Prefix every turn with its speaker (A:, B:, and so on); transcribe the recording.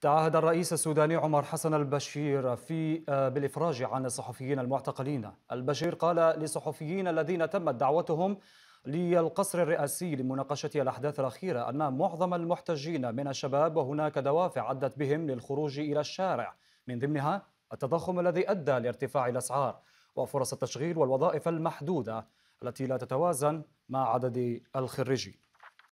A: تعهد الرئيس السوداني عمر حسن البشير في آه، بالإفراج عن الصحفيين المعتقلين البشير قال للصحفيين الذين تمت دعوتهم للقصر الرئاسي لمناقشة الأحداث الأخيرة أن معظم المحتجين من الشباب وهناك دوافع أدت بهم للخروج إلى الشارع من ضمنها التضخم الذي أدى لارتفاع الأسعار وفرص التشغيل والوظائف المحدودة التي لا تتوازن مع عدد الخريجين